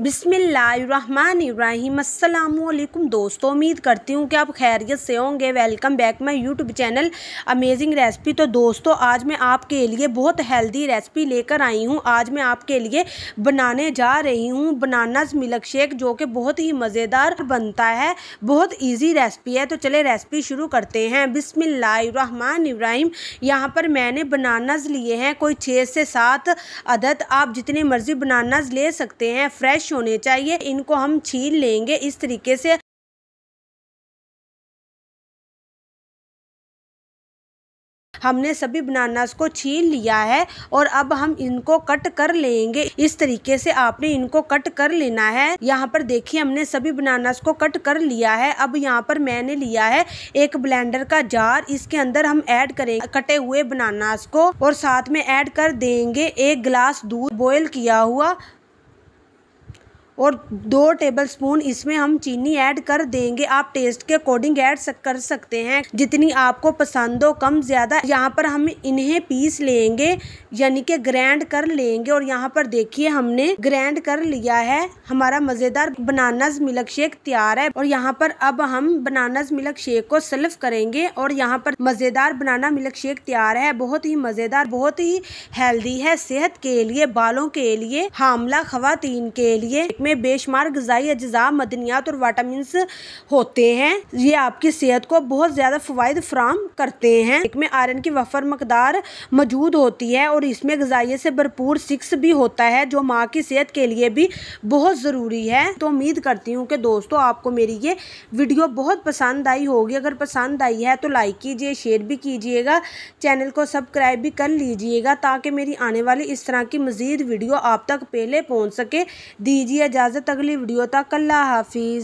बिसमीम् दोस्तों उम्मीद करती हूँ कि आप खैरियत से होंगे welcome back my YouTube channel amazing recipe तो दोस्तों आज मैं आपके लिए बहुत हेल्दी रेसिपी लेकर आई हूँ आज मैं आपके लिए बनाने जा रही हूँ बनानाज मिल्क शेक जो कि बहुत ही मज़ेदार बनता है बहुत ईजी रेसिपी है तो चले रेसिपी शुरू करते हैं बिसमीम यहाँ पर मैंने बनानाज लिए हैं कोई छः से सात अदद आप जितने मर्ज़ी बनानाज ले सकते हैं फ्रेश फ्रेश होने चाहिए इनको हम छील लेंगे इस तरीके से हमने सभी बनानास को छील लिया है और अब हम इनको कट कर लेंगे इस तरीके से आपने इनको कट कर लेना है यहाँ पर देखिए हमने सभी बनानास को कट कर लिया है अब यहाँ पर मैंने लिया है एक ब्लेंडर का जार इसके अंदर हम ऐड करेंगे कटे हुए बनानास को और साथ में ऐड कर देंगे एक गिलास दूध बॉयल किया हुआ और दो टेबलस्पून इसमें हम चीनी ऐड कर देंगे आप टेस्ट के अकॉर्डिंग ऐड कर सकते हैं जितनी आपको पसंद हो कम ज़्यादा यहाँ पर हम इन्हें पीस लेंगे यानी कि ग्रैंड कर लेंगे और यहाँ पर देखिए हमने ग्रैंड कर लिया है हमारा मज़ेदार बनानाज मिल्क शेक तैयार है और यहाँ पर अब हम बनानाज मिल्क शेक को सर्व करेंगे और यहाँ पर मज़ेदार बनाना मिल्क शेक तैयार है बहुत ही मज़ेदार बहुत ही हेल्दी है सेहत के लिए बालों के लिए हामला खातन के लिए में बेशुमार गजाई अज्जा मदनियात और वाटामिन होते हैं ये आपकी सेहत को बहुत ज़्यादा फ़वाद फ्राहम करते हैं इसमें आयरन की वफर मकदार मौजूद होती है और इसमें गजाइय से भरपूर सिक्स भी होता है जो माँ की सेहत के लिए भी बहुत ज़रूरी है तो उम्मीद करती हूँ कि दोस्तों आपको मेरी ये वीडियो बहुत पसंद आई होगी अगर पसंद आई है तो लाइक कीजिए शेयर भी कीजिएगा चैनल को सब्सक्राइब भी कर लीजिएगा ताकि मेरी आने वाली इस तरह की मज़ीद वीडियो आप तक पहले पहुँच सके दीजिए इजाज़त अगली वीडियो तक अल्लाह हाफिज़